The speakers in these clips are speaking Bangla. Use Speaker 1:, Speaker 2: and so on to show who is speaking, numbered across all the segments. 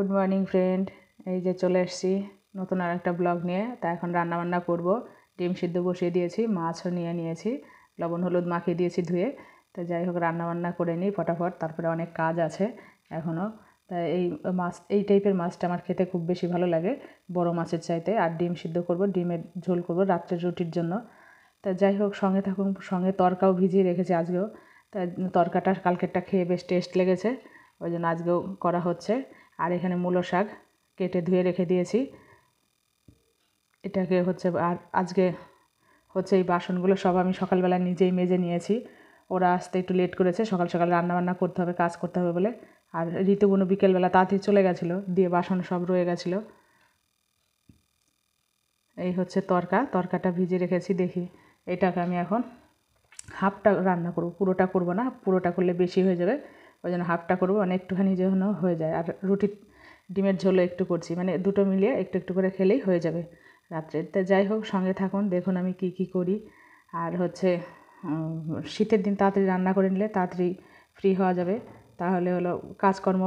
Speaker 1: গুড মর্নিং ফ্রেন্ড এই যে চলে এসেছি নতুন আর একটা ব্লগ নিয়ে তা এখন রান্নাবান্না করব ডিম সিদ্ধ বসিয়ে দিয়েছি মাছও নিয়ে নিয়েছি লবণ হলুদ মাখিয়ে দিয়েছি ধুয়ে তা যাই হোক রান্নাবান্না করে নিই ফটাফট তারপরে অনেক কাজ আছে এখনও তা এই মাছ এই টাইপের মাছটা আমার খেতে খুব বেশি ভালো লাগে বড় মাছের চাইতে আর ডিম সিদ্ধ করব ডিমের ঝোল করব রাত্রের রুটির জন্য তা যাই হোক সঙ্গে থাকুন সঙ্গে তরকাও ভিজিয়ে রেখেছি আজকেও তা তরকাটা কালকেরটা খেয়ে বেশ টেস্ট লেগেছে ওই জন্য আজকেও করা হচ্ছে আর এখানে মূলো শাক কেটে ধুয়ে রেখে দিয়েছি এটাকে হচ্ছে আর আজকে হচ্ছে এই বাসনগুলো সব আমি সকালবেলা নিজেই মেজে নিয়েছি ওরা আসতে একটু লেট করেছে সকাল সকাল রান্নাবান্না করতে হবে কাজ করতে হবে বলে আর ঋতুগুণ বিকেলবেলা তাড়াতাড়ি চলে গেছিলো দিয়ে বাসন সব রয়ে গেছিলো এই হচ্ছে তরকা তরকাটা ভিজে রেখেছি দেখি এটাকে আমি এখন হাফটা রান্না করব পুরোটা করব না পুরোটা করলে বেশি হয়ে যাবে ওই জন্য হাফটা করবো মানে একটুখানি যেন হয়ে যায় আর রুটি ডিমের ঝোলও একটু করছি মানে দুটো মিলিয়ে একটু একটু করে খেলেই হয়ে যাবে রাত্রে তো যাই হোক সঙ্গে থাকুন দেখুন আমি কি কি করি আর হচ্ছে শীতের দিন তাড়াতাড়ি রান্না করে নিলে তাড়াতাড়ি ফ্রি হওয়া যাবে তাহলে হলো কাজকর্ম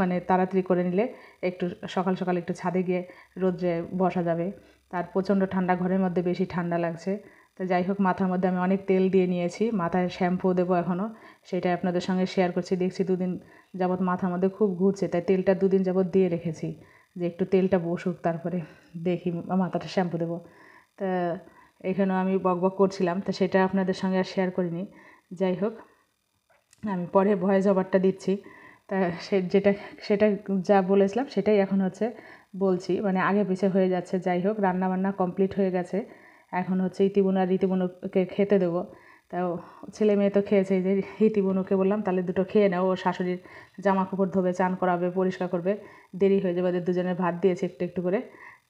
Speaker 1: মানে তাড়াতাড়ি করে নিলে একটু সকাল সকাল একটু ছাদে গিয়ে রোদ্রে বসা যাবে তার প্রচণ্ড ঠান্ডা ঘরের মধ্যে বেশি ঠান্ডা লাগছে তো যাই হোক মাথার মধ্যে আমি অনেক তেল দিয়ে নিয়েছি মাথায় শ্যাম্পু দেবো এখনও সেটাই আপনাদের সঙ্গে শেয়ার করছি দেখছি দুদিন যাবৎ মাথার মধ্যে খুব ঘুরছে তাই তেলটা দুদিন যাবৎ দিয়ে রেখেছি যে একটু তেলটা বসুক তারপরে দেখি মাথাটা শ্যাম্পু দেবো তা এখানেও আমি বক বক করছিলাম তো সেটা আপনাদের সঙ্গে আর শেয়ার করিনি যাই হোক আমি পরে ভয়েস জবারটা দিচ্ছি তা সে যেটা সেটা যা বলেছিলাম সেটাই এখন হচ্ছে বলছি মানে আগে পিছিয়ে হয়ে যাচ্ছে যাই হোক রান্নাবান্না কমপ্লিট হয়ে গেছে এখন হচ্ছে ইতিবনু আর ইতিবনুকে খেতে দেবো তা ছেলে মেয়ে তো খেয়েছে যে ইতিবনুকে বললাম তাহলে দুটো খেয়ে নাও ও শাশুড়ির জামা কাপড় ধোবে চান করাবে পরিষ্কার করবে দেরি হয়ে যাবে ওদের দুজনের ভাত দিয়েছে একটু একটু করে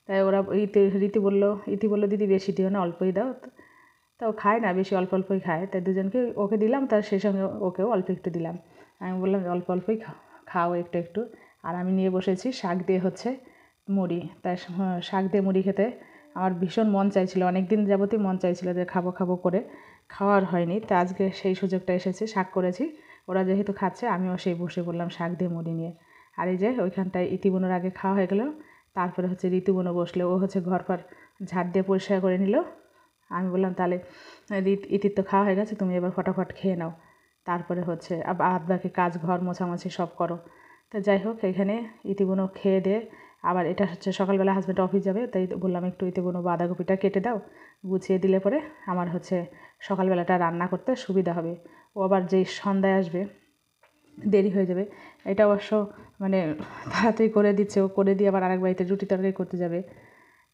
Speaker 1: তাই ওরা ইতি রীতি বললো ইতি বললো দিদি বেশি দিও না অল্পই দাও তাও খায় না বেশি অল্প অল্পই খায় তাই দুজনকে ওকে দিলাম তার সেই সঙ্গে ওকেও অল্প একটু দিলাম আমি বললাম অল্প অল্পই খাও একটু একটু আর আমি নিয়ে বসেছি শাক দিয়ে হচ্ছে মুড়ি তাই শাক দিয়ে মুড়ি খেতে আমার ভীষণ মন চাইছিল অনেক দিন যাবতই মন চাইছিল যে খাবো খাবো করে খাওয়ার হয়নি তো আজকে সেই সুযোগটা এসেছে শাক করেছি ওরা যেহেতু খাচ্ছে আমিও সেই বসে বললাম শাক দিয়ে মুড়ি নিয়ে আর এই যে ওইখানটায় ইতিবনের আগে খাওয়া হয়ে গেল তারপরে হচ্ছে ঋতুবনও বসলো ও হচ্ছে ঘর পর ঝাড় দিয়ে পরিষ্কার করে নিল আমি বললাম তাহলে ইতির তো খাওয়া হয়ে গেছে তুমি এবার ফটাফট খেয়ে নাও তারপরে হচ্ছে বাদ বাকি কাজ ঘর মোছামুছি সব করো তো যাই হোক এখানে ইতিবনও খেয়ে দিয়ে আবার এটা হচ্ছে সকালবেলা হাজব্যান্ড অফিস যাবে তাই বললাম একটু এতে কোনো বাঁধাকপিটা কেটে দাও গুছিয়ে দিলে পরে আমার হচ্ছে সকালবেলাটা রান্না করতে সুবিধা হবে ও আবার যেই সন্ধ্যায় আসবে দেরি হয়ে যাবে এটা অবশ্য মানে তাড়াতাড়ি করে দিচ্ছে ও করে দিয়ে আবার আরেক বাড়িতে রুটি তরকারি করতে যাবে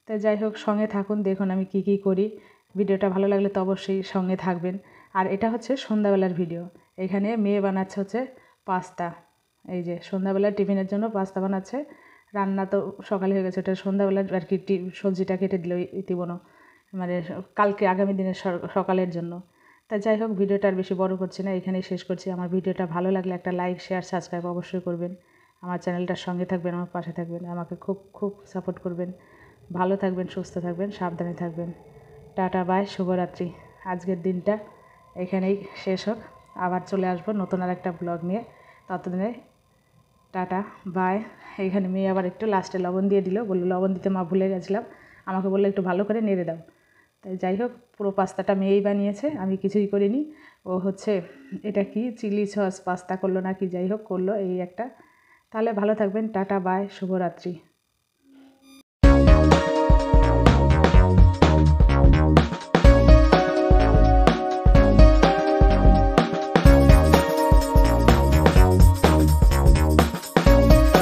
Speaker 1: তাই যাই হোক সঙ্গে থাকুন দেখুন আমি কি কি করি ভিডিওটা ভালো লাগলে তো অবশ্যই সঙ্গে থাকবেন আর এটা হচ্ছে সন্ধ্যাবেলার ভিডিও এখানে মেয়ে বানাচ্ছে হচ্ছে পাস্তা এই যে সন্ধ্যাবেলা টিফিনের জন্য পাস্তা বানাচ্ছে রান্না তো সকালে হয়ে গেছে ওটা সন্ধ্যাবেলা আর কি সবজিটা কেটে দিল ইতিবনো মানে কালকে আগামী দিনের সকালের জন্য তা যাই হোক ভিডিওটা আর বেশি বড় করছি না এখানেই শেষ করছি আমার ভিডিওটা ভালো লাগলে একটা লাইক শেয়ার সাবস্ক্রাইব অবশ্যই করবেন আমার চ্যানেলটার সঙ্গে থাকবেন আমার পাশে থাকবেন আমাকে খুব খুব সাপোর্ট করবেন ভালো থাকবেন সুস্থ থাকবেন সাবধানে থাকবেন টাটা বাই শুভরাত্রি আজকের দিনটা এখানেই শেষ হোক আবার চলে আসবো নতুন আর একটা ব্লগ নিয়ে ততদিনে টাটা বাই এখানে মেয়ে আবার একটু লাস্টে লবণ দিয়ে দিল বললো লবণ দিতে মা ভুলে গেছিলাম আমাকে বললো একটু ভালো করে নেড়ে দাও তাই যাই হোক পুরো পাস্তাটা মেয়েই বানিয়েছে আমি কিছুই করিনি ও হচ্ছে এটা কি চিলি সস পাস্তা করলো না কি যাই হোক করলো এই একটা তাহলে ভালো থাকবেন টাটা বাই শুভরাত্রি